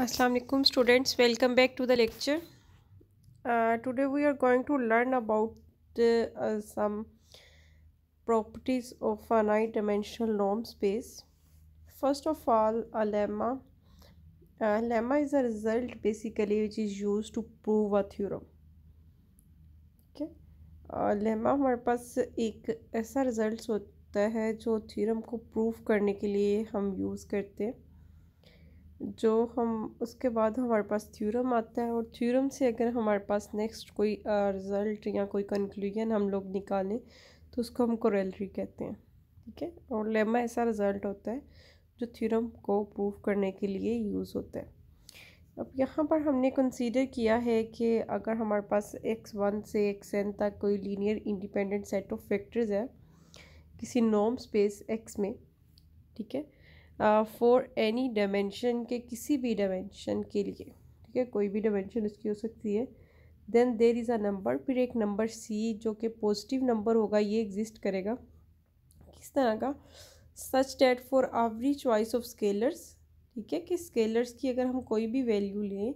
Aslam students welcome back to the lecture today we are going to learn about some properties of a finite dimensional नॉम space first of all a lemma lemma is a result basically which is use to prove a theorem ठीक है lemma हमारे पास एक ऐसा result होता है जो theorem को प्रूव करने के लिए हम यूज़ करते हैं जो हम उसके बाद हमारे पास थ्योरम आता है और थ्योरम से अगर हमारे पास नेक्स्ट कोई रिज़ल्ट या कोई कंक्लूजन हम लोग निकालें तो उसको हम कोरेलरी कहते हैं ठीक है और लेमा ऐसा रिज़ल्ट होता है जो थ्योरम को प्रूव करने के लिए यूज़ होता है अब यहाँ पर हमने कंसीडर किया है कि अगर हमारे पास एक्स वन से एक्स एन तक कोई linear independent set of factors है किसी नॉम स्पेस एक्स में ठीक है फॉर एनी डायमेंशन के किसी भी डायमेंशन के लिए ठीक है कोई भी डायमेंशन उसकी हो सकती है then there is a number फिर एक नंबर सी जो कि पॉजिटिव नंबर होगा ये एग्जिस्ट करेगा किस तरह का such that for every choice of scalars ठीक है कि स्केलर्स की अगर हम कोई भी वैल्यू लें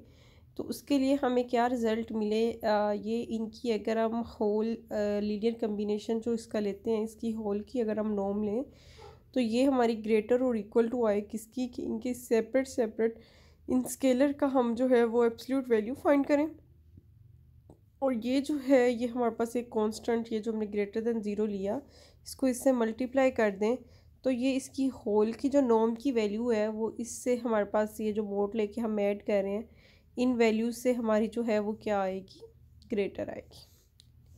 तो उसके लिए हमें क्या रिज़ल्ट मिले आ, ये इनकी अगर हम होल लीडियर कम्बिनेशन जो इसका लेते हैं इसकी होल की अगर हम नॉम लें तो ये हमारी ग्रेटर और इक्वल टू आए किसकी कि इनके सेपरेट सेपरेट इन स्केलर का हम जो है वो एब्सोल्यूट वैल्यू फाइंड करें और ये जो है ये हमारे पास एक कांस्टेंट ये जो हमने ग्रेटर देन ज़ीरो लिया इसको इससे मल्टीप्लाई कर दें तो ये इसकी होल की जो नॉम की वैल्यू है वो इससे हमारे पास ये जो मोड लेके हम ऐड कर रहे हैं इन वैल्यूज से हमारी जो है वो क्या आएगी ग्रेटर आएगी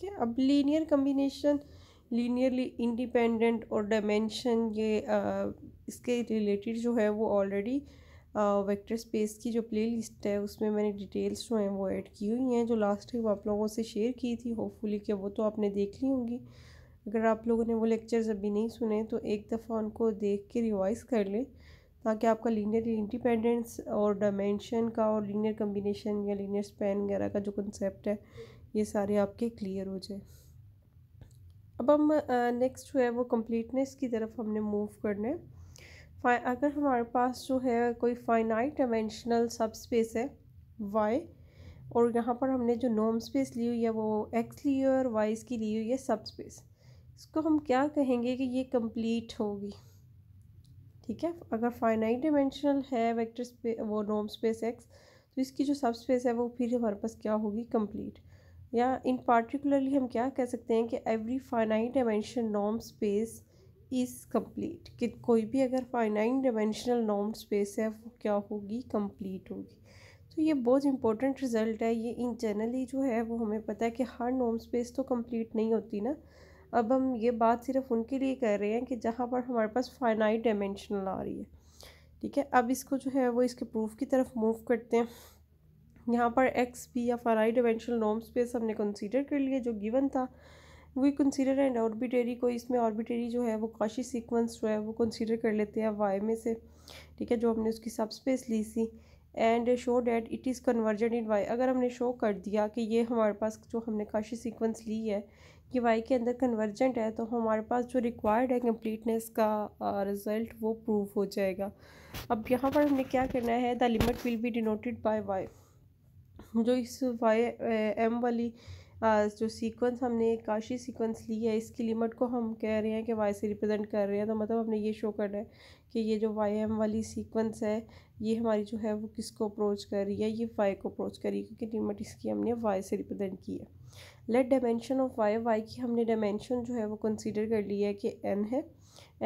ठीक है अब लीनियर कम्बिनेशन लीनियरली इंडिपेंडेंट और डायमेंशन ये आ, इसके रिलेटेड जो है वो ऑलरेडी वेक्टर स्पेस की जो प्ले लिस्ट है उसमें मैंने डिटेल्स जो हैं वो ऐड की हुई हैं जो लास्ट टाइम आप लोगों से शेयर की थी होपफुली कि वो तो आपने देख ली होंगी अगर आप लोगों ने वो लेक्चर्स अभी नहीं सुने तो एक दफ़ा उनको देख के रिवाइज़ कर लें ताकि आपका लीनियर इंडिपेंडेंस और डायमेंशन का और लीनियर कम्बिनेशन या लीनियर स्पेन वगैरह का जो कंसेप्ट है ये सारे आपके क्लियर हो जाए अब हम नेक्स्ट जो है वो कम्प्लीटनेस की तरफ हमने मूव करना है अगर हमारे पास जो है कोई फाइनाइट डायमेंशनल सब स्पेस है वाई और यहाँ पर हमने जो नॉम स्पेस ली हुई है वो एक्स ली हुई है और वाई इसकी ली हुई है सब स्पेस इसको हम क्या कहेंगे कि ये कम्प्लीट होगी ठीक है अगर फाइनाइट डायमेंशनल है वेक्टर स्पेस वो नॉम स्पेस एक्स तो इसकी जो सब स्पेस है वो फिर हमारे पास क्या होगी कम्प्लीट या इन पार्टिकुलरली हम क्या कह सकते हैं कि every finite dimension norm space is complete कि कोई भी अगर फाइनाइट डायमेंशनल नॉर्म स्पेस है वो क्या होगी कंप्लीट होगी तो ये बहुत इंपॉर्टेंट रिज़ल्ट है ये इन जनरली जो है वो हमें पता है कि हर नॉर्म स्पेस तो कम्प्लीट नहीं होती ना अब हम ये बात सिर्फ उनके लिए कर रहे हैं कि जहाँ पर हमारे पास फाइनाइट डायमेंशनल आ रही है ठीक है अब इसको जो है वो इसके प्रूफ की तरफ मूव करते हैं यहाँ पर X be a finite dimensional norm space हमने कंसीडर कर लिया जो गिवन था वी कंसीडर एंड ऑर्बिटेरी को इसमें ऑर्बिटेरी जो है वो काशी सीक्वेंस जो है वो कंसीडर कर लेते हैं वाई में से ठीक है जो हमने उसकी सब स्पेस ली थी and show that it is convergent in Y अगर हमने शो कर दिया कि ये हमारे पास जो हमने काशी सीक्वेंस ली है कि वाई के अंदर कन्वर्जेंट है तो हमारे पास जो रिक्वायर्ड है कम्प्लीटनेस का रिज़ल्ट वो प्रूव हो जाएगा अब यहाँ पर हमने क्या करना है the limit will be denoted by Y जो इस वाई एम वाली जो सीक्वेंस हमने काशी सीक्वेंस ली है इसकी लिमिट को हम कह रहे हैं कि वाई से रिप्रेजेंट कर रहे हैं तो मतलब हमने ये शो करना है कि ये जो वाई एम वाली सीक्वेंस है ये हमारी जो है वो किसको अप्रोच कर रही है ये वाई को अप्रोच कर रही है क्योंकि लिमिट इसकी हमने वाई से रिप्रेजेंट की है let dimension of Y Y की हमने डायमेंशन जो है वो कंसिडर कर लिया है कि एन है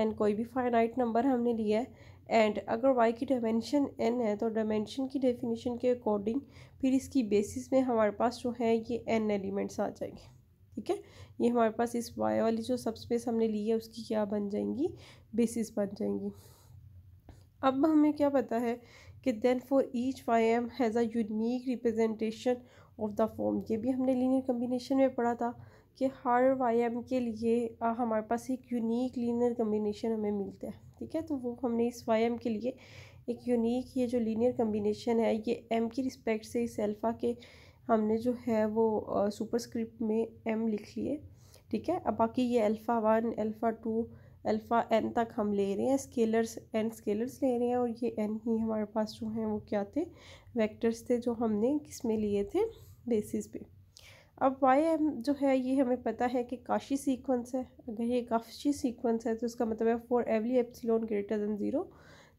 एन कोई भी फाइनाइट नंबर हमने लिया है एंड अगर वाई की डायमेंशन एन है तो डायमेंशन की डेफिनेशन के अकॉर्डिंग फिर इसकी बेसिस में हमारे पास जो है ये एन एलिमेंट्स आ जाएंगे ठीक है ये हमारे पास इस वाई वाली जो सबस्पेस हमने ली है उसकी क्या बन जाएंगी बेसिस बन जाएंगी अब हमें क्या पता है कि then for each Y M has a unique representation of the form ये भी हमने लीनियर कम्बिनेशन में पढ़ा था कि हर वाई एम के लिए आ, हमारे पास एक यूनिक लीनियर कम्बिनेशन हमें मिलता है ठीक है तो वो हमने इस वाई एम के लिए एक यूनिक ये जो लीनियर कम्बिनेशन है ये एम की रिस्पेक्ट से इस एल्फ़ा के हमने जो है वो सुपरस्क्रिप्ट में एम लिख लिए ठीक है अब बाकी ये alpha one alpha two alpha N तक हम ले रहे हैं स्केलर्स एन स्केलर्स ले रहे हैं और ये एन ही हमारे पास जो हैं वो क्या थे वेक्टर्स थे जो हमने किस में लिए थे बेसिस पे अब वाई एम जो है ये हमें पता है कि काशी सीक्वेंस है अगर ये काशी सीक्वेंस है तो इसका मतलब है for every epsilon greater than zero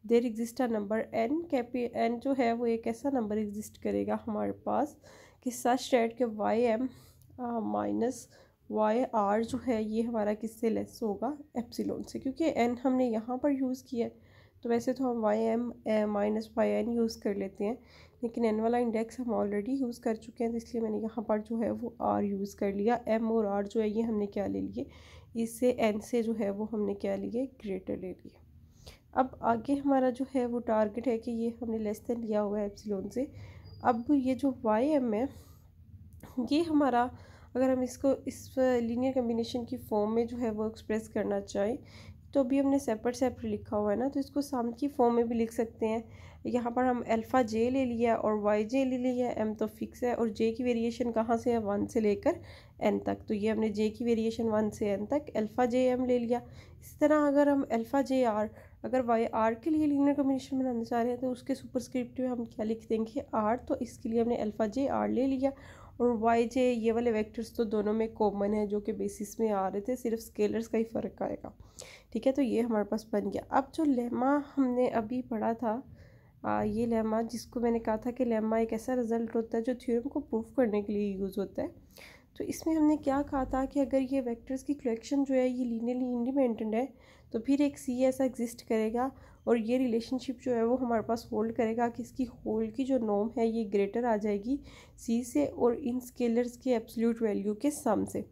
there exist a number N कैपी एन जो है वो एक ऐसा नंबर एग्जिस्ट करेगा हमारे पास कि सच डेट के Y M minus Y R जो है ये हमारा किससे लेस होगा एप्सिलोन से क्योंकि एन हमने यहाँ पर यूज़ किया है तो वैसे तो हम Y M minus Y N use कर लेते हैं लेकिन एन वाला इंडेक्स हम ऑलरेडी यूज़ कर चुके हैं तो इसलिए मैंने यहाँ पर जो है वो आर यूज़ कर लिया एम और आर जो है ये हमने क्या ले लिए इससे एन से जो है वो हमने क्या लिए ग्रेटर ले लिए अब आगे हमारा जो है वो टारगेट है कि ये हमने लेस देन लिया हुआ है एप्सिलोन से अब ये जो वाई एम है ये हमारा अगर हम इसको इस लीनियर कम्बिनेशन की फॉर्म में जो है वो एक्सप्रेस करना चाहें तो अभी हमने सेपरेट सेपरेट लिखा हुआ है ना तो इसको सम की फॉर्म में भी लिख सकते हैं यहाँ पर हम अल्फ़ा जे ले लिया और वाई जे ले लिया एम तो फिक्स है और जे की वेरिएशन कहाँ से है वन से लेकर एन तक तो ये हमने जे की वेरिएशन वन से एन तक अल्फ़ा जे एम ले लिया इस तरह अगर हम अल्फ़ा जे आर अगर वाई आर के लिए लीनर कम्बिनेशन बनाना चाह रहे हैं तो उसके सुपरस्क्रिप्ट में हम क्या लिख देंगे आर तो इसके लिए हमने अल्फ़ा जे आर ले लिया और वाई जे ये वाले वेक्टर्स तो दोनों में कॉमन है जो कि बेसिस में आ रहे थे सिर्फ स्केलर्स का ही फ़र्क आएगा ठीक है तो ये हमारे पास बन गया अब जो लेमा हमने अभी पढ़ा था आ, ये लेमा जिसको मैंने कहा था कि लेमा एक ऐसा रिज़ल्ट होता है जो थ्योरम को प्रूफ करने के लिए यूज़ होता है तो इसमें हमने क्या कहा था कि अगर ये वेक्टर्स की कलेक्शन जो है ये लीनियली इंडिपेंडेंट है तो फिर एक सी ऐसा एग्जिस्ट करेगा और ये रिलेशनशिप जो है वो हमारे पास होल्ड करेगा कि इसकी होल की जो नॉम है ये ग्रेटर आ जाएगी सी से और इन स्केलर्स के एब्सोल्यूट वैल्यू के सम से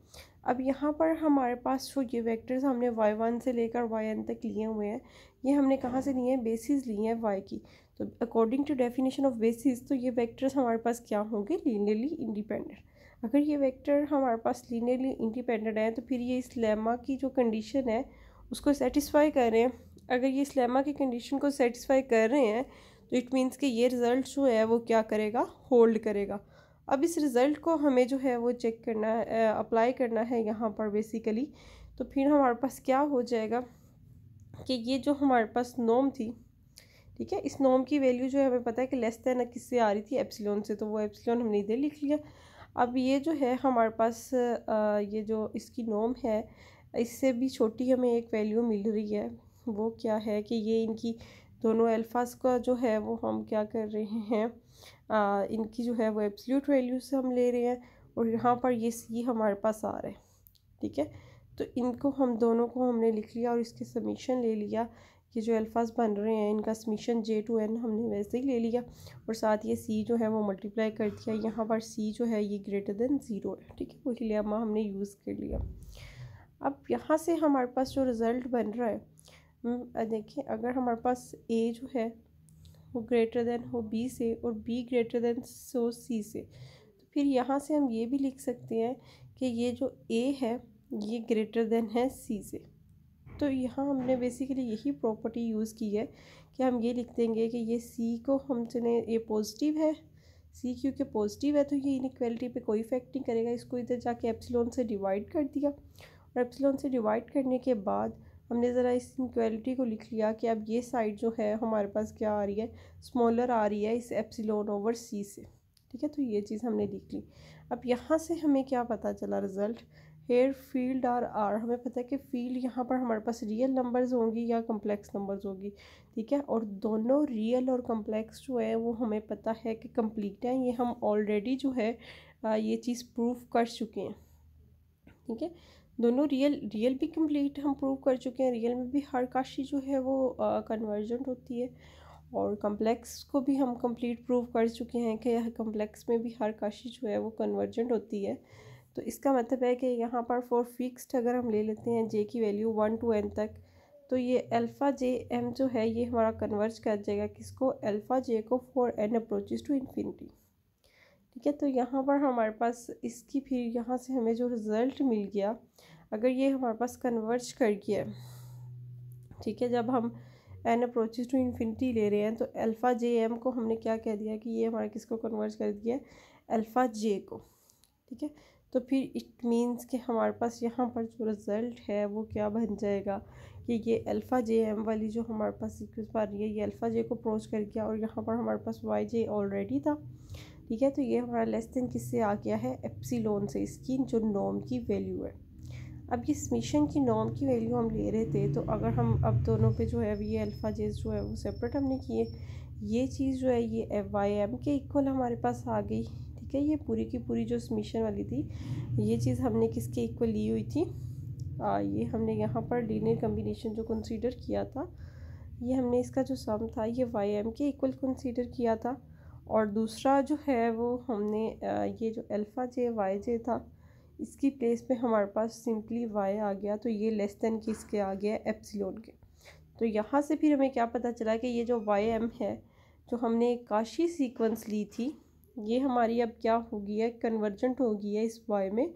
अब यहाँ पर हमारे पास जो ये वेक्टर्स हमने वाई वन से लेकर वाई एन तक लिए हुए हैं ये हमने कहाँ से लिए हैं बेसिस लिए हैं वाई की तो according to definition of basis तो ये वेक्टर्स हमारे पास क्या होंगे लीनियरली इंडिपेंडेंट अगर ये वेक्टर हमारे पास लीनियरली इंडिपेंडेंट है तो फिर ये इस लेमा की जो कंडीशन है उसको सेटिस्फाई करें अगर ये स्लेमा की कंडीशन को सेटिस्फाई कर रहे हैं तो इट मीन्स कि ये रिज़ल्ट जो है वो क्या करेगा होल्ड करेगा अब इस रिज़ल्ट को हमें जो है वो चेक करना है अप्लाई करना है यहाँ पर बेसिकली तो फिर हमारे पास क्या हो जाएगा कि ये जो हमारे पास नोम थी ठीक है इस नॉम की वैल्यू जो है हमें पता है कि लेस दैन किससे आ रही थी एप्सिलोन से तो वो एप्सिलोन हमने इधर लिख लिया अब ये जो है हमारे पास ये जो इसकी नॉम है इससे भी छोटी हमें एक वैल्यू मिल रही है वो क्या है कि ये इनकी दोनों अल्फ़ाज का जो है वो हम क्या कर रहे हैं आ, इनकी जो है वो एब्सल्यूट वैल्यू से हम ले रहे हैं और यहाँ पर ये सी हमारे पास आ रहा है ठीक है तो इनको हम दोनों को हमने लिख लिया और इसके समीशन ले लिया कि जो अल्फाज बन रहे हैं इनका समीशन जे टू एन हमने वैसे ही ले लिया और साथ ये सी जो है वो मल्टीप्लाई कर दिया यहाँ पर सी जो है ये ग्रेटर देन ज़ीरो है ठीक है वही लिया हमने यूज़ कर लिया अब यहाँ से हमारे पास जो रिज़ल्ट बन रहा है हम्म, देखिए अगर हमारे पास ए जो है वो ग्रेटर देन हो बी से और B greater than so C से तो फिर यहाँ से हम ये भी लिख सकते हैं कि ये जो ए है ये ग्रेटर देन है सी से तो यहाँ हमने बेसिकली यही प्रॉपर्टी यूज़ की है कि हम ये लिख देंगे कि ये सी को हम हमने ये पॉजिटिव है सी क्योंकि पॉजिटिव है तो ये इनक्वलिटी पर कोई इफेक्ट नहीं करेगा इसको इधर जाके एप्सिलॉन से डिवाइड कर दिया और एप्सिलॉन से डिवाइड करने के बाद हमने ज़रा इस इनक्वालिटी को लिख लिया कि अब ये साइड जो है हमारे पास क्या आ रही है स्मॉलर आ रही है इस एप्सिलोन ओवर सी से ठीक है तो ये चीज़ हमने लिख ली अब यहाँ से हमें क्या पता चला result here field R R हमें पता है कि फील्ड यहाँ पर हमारे पास रियल नंबर्स होंगी या कम्प्लेक्स नंबर्स होगी ठीक है और दोनों रियल और कम्प्लेक्स जो है वो हमें पता है कि कम्प्लीट हैं ये हम ऑलरेडी जो है ये चीज़ प्रूफ कर चुके हैं ठीक है दोनों रियल रियल भी कंप्लीट हम प्रूव कर चुके हैं रियल में भी हर काशी जो है वो कन्वर्जेंट होती है और कम्प्लेक्स को भी हम कंप्लीट प्रूव कर चुके हैं कि कम्प्लेक्स में भी हर काशी जो है वो कन्वर्जेंट होती है तो इसका मतलब है कि यहाँ पर फॉर फिक्स्ड अगर हम ले लेते हैं जे की वैल्यू वन टू एन तक तो ये अल्फ़ा जे एम जो है ये हमारा कन्वर्ज कर जाएगा किसको अल्फ़ा जे को for N approaches to infinity ठीक है तो यहाँ पर हमारे पास इसकी फिर यहाँ से हमें जो रिज़ल्ट मिल गया अगर ये हमारे पास कन्वर्ज कर गया ठीक है जब हम एन अप्रोचेज टू इन्फिनिटी ले रहे हैं तो अल्फ़ा जे एम को हमने क्या कह दिया कि ये हमारा किसको कन्वर्ज कर दिया अल्फ़ा जे को ठीक है तो फिर इट मीन्स कि हमारे पास यहाँ पर जो रिज़ल्ट है वो क्या बन जाएगा कि ये अल्फ़ा जे एम वाली जो हमारे पास सीक्वेंस आ रही है ये अल्फ़ा जे को अप्रोच कर गया और यहाँ पर हमारे पास वाई जे ऑलरेडी था ठीक है तो ये हमारा लेस देन किससे आ गया है एप्सिलोन से इसकी जो नॉम की वैल्यू है अब ये स्मिशन की नॉम की वैल्यू हम ले रहे थे तो अगर हम अब दोनों पे जो है अब ये अल्फ़ा जेस जो है वो सेपरेट हमने किए ये चीज़ जो है ये एफ वाई एम के इक्वल हमारे पास आ गई ठीक है ये पूरी की पूरी जो स्मिशन वाली थी ये चीज़ हमने किसके इक्वल ली हुई थी आ, ये हमने यहाँ पर लीनियर कम्बिनेशन जो कंसीडर किया था ये हमने इसका जो सम था ये वाई एम के इक्वल कंसीडर किया था और दूसरा जो है वो हमने ये जो अल्फ़ा जे वाई जे था इसकी प्लेस पे हमारे पास सिंपली वाई आ गया तो ये लेस देन की इसके आ गया एप्सिलोन के तो यहाँ से फिर हमें क्या पता चला कि ये जो वाई एम है जो हमने काशी सीक्वेंस ली थी ये हमारी अब क्या होगी है कन्वर्जेंट होगी है इस वाई में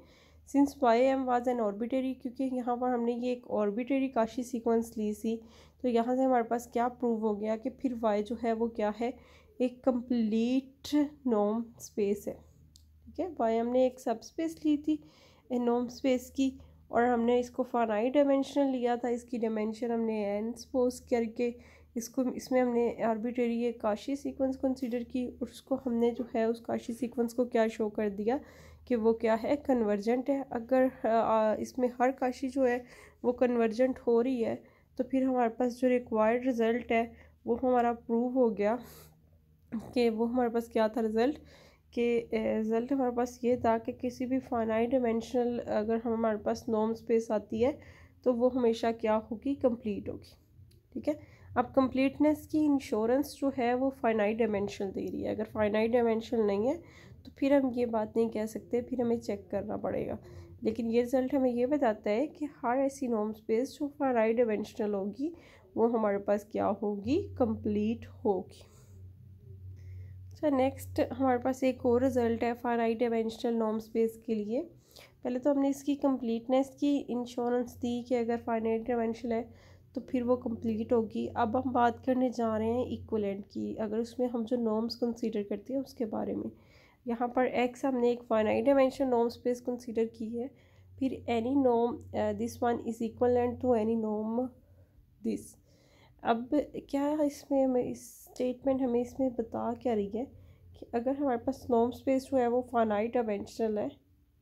since Y M was an arbitrary क्योंकि यहाँ पर हमने ये एक ऑर्बिटरी काशी सीक्वेंस ली थी तो यहाँ से हमारे पास क्या प्रूव हो गया कि फिर वाई जो है वो क्या है एक कंप्लीट नॉम स्पेस है ठीक है वाई हमने एक सब स्पेस ली थी नॉम स्पेस की और हमने इसको फानाई डायमेंशनल लिया था इसकी डायमेंशन हमने एन स्पोज करके इसको इसमें हमने आर्बिटरी एक काशी सीक्वेंस कंसीडर की और उसको हमने जो है उस काशी सीक्वेंस को क्या शो कर दिया कि वो क्या है कन्वर्जेंट है अगर इसमें हर काशी जो है वो कन्वर्जेंट हो रही है तो फिर हमारे पास जो रिक्वायर्ड रिज़ल्ट है वो हमारा प्रूव हो गया कि वो हमारे पास क्या था रिज़ल्ट कि रिज़ल्ट हमारे पास ये था कि किसी भी फाइनाइट डायमेंशनल अगर हमारे पास नॉम स्पेस आती है तो वो हमेशा क्या होगी कंप्लीट होगी ठीक है अब कंप्लीटनेस की इंश्योरेंस जो है वो फाइनाइट डायमेंशनल दे रही है अगर फाइनाइट डायमेंशनल नहीं है तो फिर हम ये बात नहीं कह सकते फिर हमें चेक करना पड़ेगा लेकिन ये रिज़ल्ट हमें ये बताता है कि हर ऐसी नॉम स्पेस जो फाइनाइट डायमेंशनल होगी वो हमारे पास क्या होगी कंप्लीट होगी अच्छा नेक्स्ट हमारे पास एक और रिज़ल्ट है फाइनाइट डायमेंशनल नॉर्म स्पेस के लिए पहले तो हमने इसकी कम्प्लीटनेस की इंश्योरेंस दी कि अगर फाइनाइट डायमेंशनल है तो फिर वो कम्प्लीट होगी अब हम बात करने जा रहे हैं इक्वलेंट की अगर उसमें हम जो नॉर्म्स कंसीडर करते हैं उसके बारे में यहाँ पर एक्स हमने एक finite dimensional norm space consider की है फिर any Nom this one is equivalent to any Nom this अब क्या इसमें हमें इस स्टेटमेंट हमें इसमें बता क्या रही है कि अगर हमारे पास नॉम स्पेस जो है वो फाइनाइट डायमेंशनल है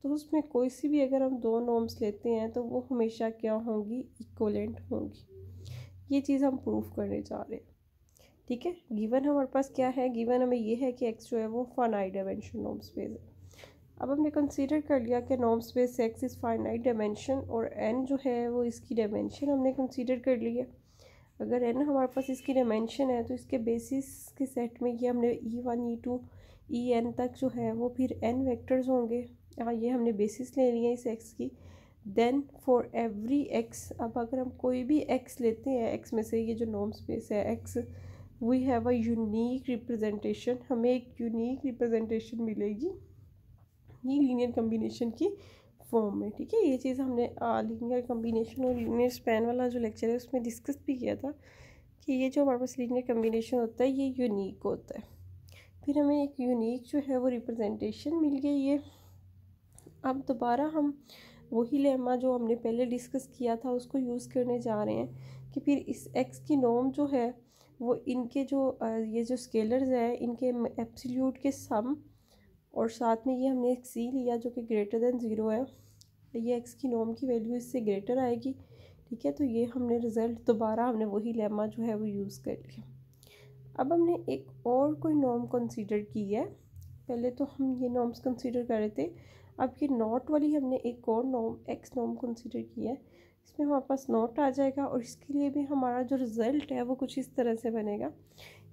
तो उसमें कोई सी भी अगर हम दो नॉम्स लेते हैं तो वो हमेशा क्या होंगी इक्वलेंट होंगी ये चीज़ हम प्रूफ करने जा रहे हैं ठीक है गिवन हमारे पास क्या है गिवन हमें ये है कि एक्स जो है वो फाइनाइट डायमेंशन नॉम स्पेस है अब हमने कंसीडर कर लिया कि नॉम space X is finite dimension और एन जो है वो इसकी डायमेंशन हमने कंसीडर कर लिया है अगर है ना हमारे पास इसकी डायमेंशन है तो इसके बेसिस के सेट में ये हमने E one E two E N तक जो है वो फिर एन वेक्टर्स होंगे हाँ ये हमने बेसिस ले लिया इस एक्स की देन फॉर एवरी एक्स अब अगर हम कोई भी एक्स लेते हैं एक्स में से ये जो नॉम स्पेस है X we have a unique representation हमें एक यूनिक रिप्रेजेंटेशन मिलेगी ये लीनियर कम्बिनेशन की फॉर्म में ठीक है ये चीज़ हमने लीनियर कम्बिनेशन और लीनियर स्पैन वाला जो लेक्चर है उसमें डिस्कस भी किया था कि ये जो हमारे पास लीनियर कम्बिनेशन होता है ये यूनिक होता है फिर हमें एक यूनिक जो है वो रिप्रेजेंटेशन मिल गई ये अब दोबारा हम वही लेमा जो हमने पहले डिस्कस किया था उसको यूज़ करने जा रहे हैं कि फिर इस एक्स की नॉम जो है वो इनके जो ये जो स्केलर्स हैं इनके एप्सल्यूट के सम और साथ में ये हमने एक सी लिया जो कि ग्रेटर देन ज़ीरो है ये एक्स की नॉम की वैल्यू इससे ग्रेटर आएगी ठीक है तो ये हमने रिज़ल्ट दोबारा हमने वही लेमा जो है वो यूज़ कर लिया अब हमने एक और कोई नॉम कंसीडर की है पहले तो हम ये नॉम्स कंसीडर कर रहे थे अब ये नॉट वाली हमने एक और नॉम एक्स नॉम कंसीडर की है इसमें हमारे पास नॉट आ जाएगा और इसके लिए भी हमारा जो रिज़ल्ट है वो कुछ इस तरह से बनेगा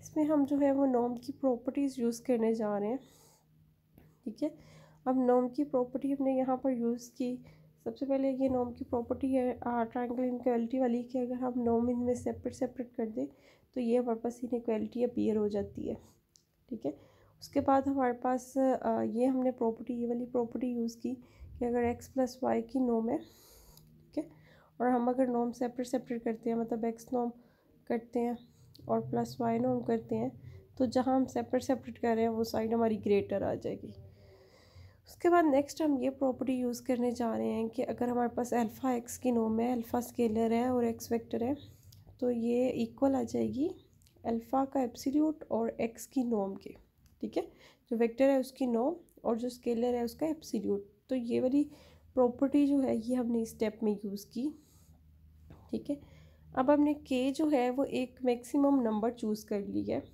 इसमें हम जो है वो नॉम की प्रॉपर्टीज़ यूज़ करने जा रहे हैं ठीक है अब नॉम की प्रॉपर्टी हमने यहाँ पर यूज़ की सबसे पहले ये नॉम की प्रॉपर्टी है ट्राइंगल इनक्वालिटी वाली कि अगर हम नॉम इनमें सेपरेट सेपरेट कर दें तो ये हमारे पास इक्वलिटी अपीयर हो जाती है ठीक है उसके बाद हमारे पास ये हमने प्रॉपर्टी ये वाली प्रॉपर्टी यूज़ की कि अगर एक्स प्लस वाई की नॉम है ठीक है और हम अगर नॉम सेपरेट सेपरेट करते हैं मतलब एक्स नॉम करते हैं और प्लस वाई नॉम करते हैं तो जहाँ हम सेपरेट सेपरेट कर रहे हैं वो साइड हमारी ग्रेटर आ जाएगी उसके बाद नेक्स्ट हम ये प्रॉपर्टी यूज़ करने जा रहे हैं कि अगर हमारे पास अल्फ़ा एक्स की नोम है अल्फ़ा स्केलर है और एक्स वेक्टर है तो ये इक्वल आ जाएगी अल्फ़ा का एप्सिल्यूट और एक्स की नोम के ठीक है जो वेक्टर है उसकी नोम और जो स्केलर है उसका एप्सिल्यूट तो ये वाली प्रॉपर्टी जो है ये हमने इस स्टेप में यूज़ की ठीक है अब हमने के जो है वो एक मैक्सिमम नंबर चूज़ कर लिया है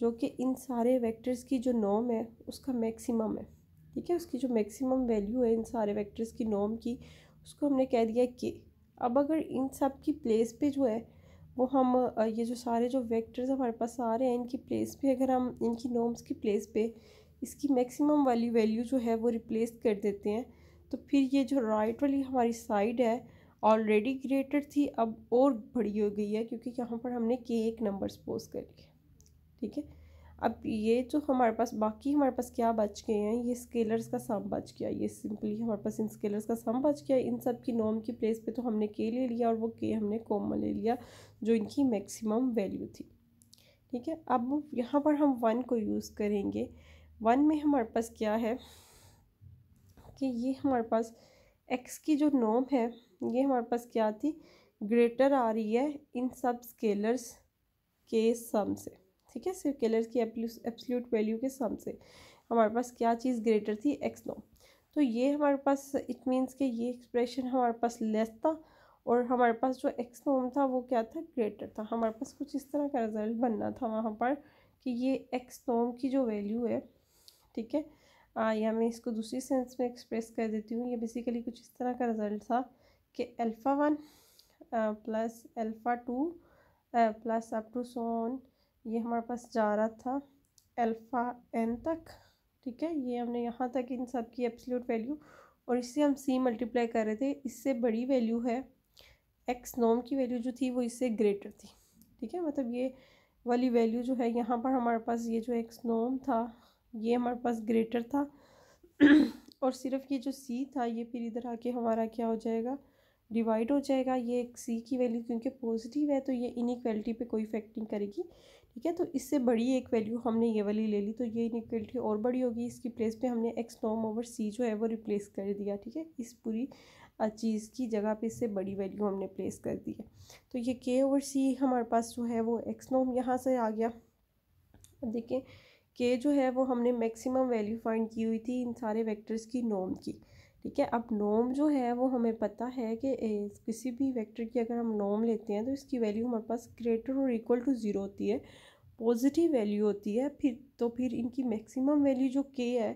जो कि इन सारे वेक्टर्स की जो नॉम है उसका मैक्सिमम है ठीक है उसकी जो मैक्सिमम वैल्यू है इन सारे वेक्टर्स की नॉम की उसको हमने कह दिया के अब अगर इन सब की प्लेस पे जो है वो हम ये जो सारे जो वेक्टर्स हमारे पास आ रहे हैं इनकी प्लेस पे अगर हम इनकी नॉर्म्स की प्लेस पे इसकी मैक्सिमम वाली वैल्यू जो है वो रिप्लेस कर देते हैं तो फिर ये जो राइट वाली हमारी साइड है ऑलरेडी ग्रेटर थी अब और बड़ी हो गई है क्योंकि यहाँ पर हमने के एक नंबर सपोज कर लिया ठीक है अब ये जो हमारे पास बाकी हमारे पास क्या बच गए हैं ये स्केलर्स का सम बच गया ये सिंपली हमारे पास इन स्केलर्स का सम बच गया इन सब की नॉम की प्लेस पे तो हमने के ले लिया और वो के हमने कॉमन ले लिया जो इनकी मैक्सिमम वैल्यू थी ठीक है अब यहाँ पर हम वन को यूज़ करेंगे वन में हमारे पास क्या है कि ये हमारे पास एक्स की जो नॉम है ये हमारे पास क्या थी ग्रेटर आ रही है इन सब स्केलर्स के सम से ठीक है सिर्फ केलर की एब्सल्यूट वैल्यू के सम से हमारे पास क्या चीज़ ग्रेटर थी एक्स नो तो ये हमारे पास इट मीन्स कि ये एक्सप्रेशन हमारे पास लेस था और हमारे पास जो एक्स नोम था वो क्या था ग्रेटर था हमारे पास कुछ इस तरह का रिजल्ट बनना था वहाँ पर कि ये एक्स नोम की जो वैल्यू है ठीक है आ, या मैं इसको दूसरी सेंस में एक्सप्रेस कर देती हूँ ये बेसिकली कुछ इस तरह का रिजल्ट था कि alpha one plus alpha two plus up to सोन ये हमारे पास जा रहा था अल्फ़ा एन तक ठीक है ये हमने यहाँ तक इन सब की एब्सोल्यूट वैल्यू और इससे हम सी मल्टीप्लाई कर रहे थे इससे बड़ी वैल्यू है एक्स नॉम की वैल्यू जो थी वो इससे ग्रेटर थी ठीक है मतलब ये वाली वैल्यू जो है यहाँ पर हमारे पास ये जो एक्स नॉम था ये हमारे पास ग्रेटर था और सिर्फ ये जो सी था ये फिर इधर आके हमारा क्या हो जाएगा डिवाइड हो जाएगा ये एक सी की वैल्यू क्योंकि पॉजिटिव है तो ये इनक्वलिटी पे कोई इफेक्ट नहीं करेगी ठीक है तो इससे बड़ी एक वैल्यू हमने ये वाली ले ली तो ये इनिक्वलिटी और बड़ी होगी इसकी प्लेस पे हमने एक्स नॉम ओवर सी जो है वो रिप्लेस कर दिया ठीक है इस पूरी चीज़ की जगह पे इससे बड़ी वैल्यू हमने प्लेस कर दी है तो ये के ओवर सी हमारे पास जो है वो एक्स नॉम यहाँ से आ गया अब देखें के जो है वो हमने मैक्सिमम वैल्यू फाइंड की हुई थी इन सारे वैक्टर्स की नॉम की ठीक है अब नॉम जो है वो हमें पता है कि किसी भी वेक्टर की अगर हम नॉम लेते हैं तो इसकी वैल्यू हमारे पास ग्रेटर और इक्वल टू ज़ीरो होती है पॉजिटिव वैल्यू होती है फिर तो फिर इनकी मैक्सिमम वैल्यू जो के है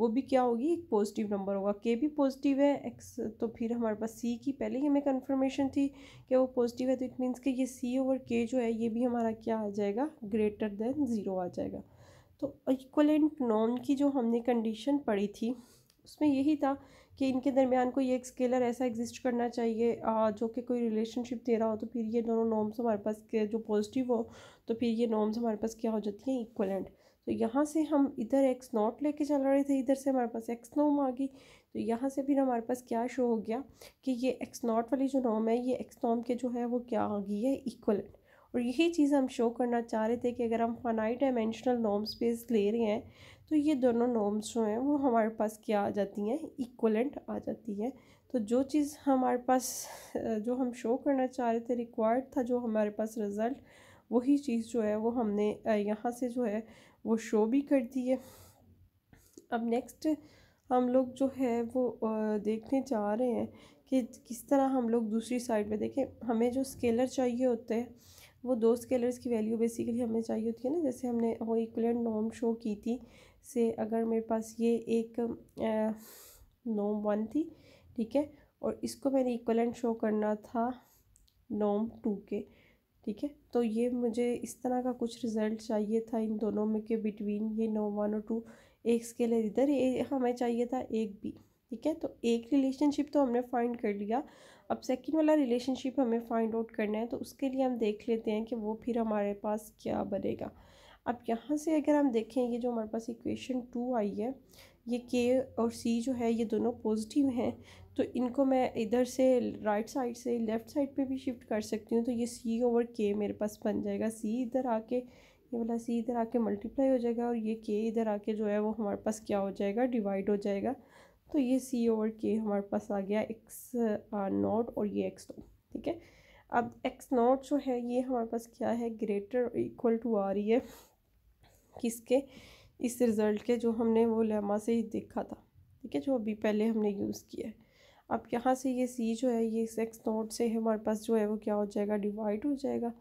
वो भी क्या होगी एक पॉजिटिव नंबर होगा के भी पॉजिटिव है एक्स तो फिर हमारे पास सी की पहले ही हमें कन्फर्मेशन थी कि वो पॉजिटिव है तो इट मीन्स कि ये सी ओवर के जो है ये भी हमारा क्या आ जाएगा ग्रेटर देन ज़ीरो आ जाएगा तो इक्वलेंट नॉन की जो हमने कंडीशन पढ़ी थी उसमें यही था कि इनके दरमियान कोई एक स्केलर ऐसा एग्जिस्ट करना चाहिए जो कि कोई रिलेशनशिप दे रहा हो तो फिर ये दोनों नॉर्म्स हमारे पास के जो पॉजिटिव हो तो फिर ये नॉर्म्स हमारे पास क्या हो जाती हैं इक्वलेंट तो यहाँ से हम इधर एक्स नॉट लेके चल रहे थे इधर से हमारे पास एक्स नॉम आ गई तो यहाँ से फिर हमारे पास क्या शो हो गया कि ये एक्स नॉट वाली जो नॉम है ये एक्स नॉम के जो है वो क्या आ गई है इक्वलेंट और यही चीज़ हम शो करना चाह रहे थे कि अगर हम फनाई डायमेंशनल नॉम स्पेस ले रहे हैं तो ये दोनों नॉम्स जो हैं वो हमारे पास क्या आ जाती हैं इक्वलेंट आ जाती हैं तो जो चीज़ हमारे पास जो हम शो करना चाह रहे थे रिक्वायर्ड था जो हमारे पास रिज़ल्ट वही चीज़ जो है वो हमने यहाँ से जो है वो शो भी कर दी है अब नेक्स्ट हम लोग जो है वो देखने जा रहे हैं कि किस तरह हम लोग दूसरी साइड पे देखें हमें जो स्केलर चाहिए होते हैं वो दो स्केलर्स की वैल्यू बेसिकली हमें चाहिए होती है ना जैसे हमने वो इक्वलेंट नॉम शो की थी से अगर मेरे पास ये एक नॉम वन थी ठीक है और इसको मैंने इक्वलेंट शो करना था नॉम टू के ठीक है तो ये मुझे इस तरह का कुछ रिज़ल्ट चाहिए था इन दोनों में के बिटवीन ये नॉम वन और टू एक स्केलर इधर हमें चाहिए था एक बी ठीक है तो एक रिलेशनशिप तो हमने फाइंड कर लिया अब सेकंड वाला रिलेशनशिप हमें फाइंड आउट करना है तो उसके लिए हम देख लेते हैं कि वो फिर हमारे पास क्या बनेगा अब यहाँ से अगर हम देखें ये जो हमारे पास इक्वेशन टू आई है ये के और सी जो है ये दोनों पॉजिटिव हैं तो इनको मैं इधर से राइट साइड से लेफ़्ट साइड पे भी शिफ्ट कर सकती हूँ तो ये सी ओवर के मेरे पास बन जाएगा सी इधर आके ये वाला सी इधर आके मल्टीप्लाई हो जाएगा और ये के इधर आके जो है वो हमारे पास क्या हो जाएगा डिवाइड हो जाएगा तो ये सी और के हमारे पास आ गया एक्स नॉट और ये एक्स टू ठीक है अब एक्स नॉट जो है ये हमारे पास क्या है ग्रेटर इक्वल टू आ रही है किसके इस रिज़ल्ट के जो हमने वो लेमा से ही देखा था ठीक है जो अभी पहले हमने यूज़ किया है अब यहाँ से ये सी जो है ये इस एक्स नॉट से हमारे पास जो है वो क्या हो जाएगा डिवाइड हो जाएगा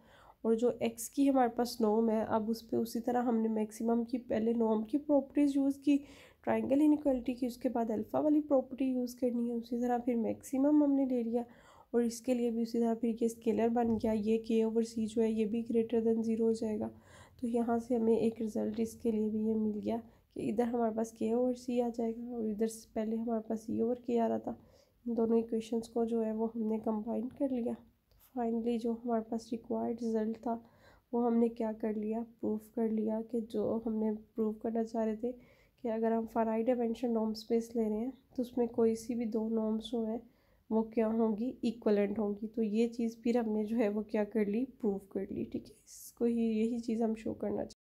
और जो एक्स की हमारे पास नॉम है अब उस पर उसी तरह हमने मैक्सिमम की पहले नॉम की प्रॉपर्टीज़ यूज़ की ट्राइंगल इनक्वालिटी की उसके बाद अल्फ़ा वाली प्रॉपर्टी यूज़ करनी है उसी तरह फिर मैक्सिमम हमने ले लिया और इसके लिए भी उसी तरह फिर ये स्केलर बन गया ये के ओवर सी जो है ये भी ग्रेटर देन ज़ीरो हो जाएगा तो यहाँ से हमें एक रिज़ल्ट इसके लिए भी ये मिल गया कि इधर हमारे पास के ओवर सी आ जाएगा और इधर से पहले हमारे पास ई ओवर के आ रहा था इन दोनों इक्वेशंस को जो है वो हमने कंबाइन कर लिया फाइनली जो हमारे पास रिक्वायर्ड रिज़ल्ट था वो हमने क्या कर लिया प्रूफ कर लिया कि जो हमने प्रूफ करना चाह रहे थे कि अगर हम फ़राइड एवेंशन नॉम स्पेस ले रहे हैं तो उसमें कोई सी भी दो नॉम्स जो हैं वो क्या होंगी इक्वलेंट होंगी तो ये चीज़ फिर हमने जो है वो क्या कर ली प्रूव कर ली ठीक है इसको ही यही चीज़ हम शो करना चाहिए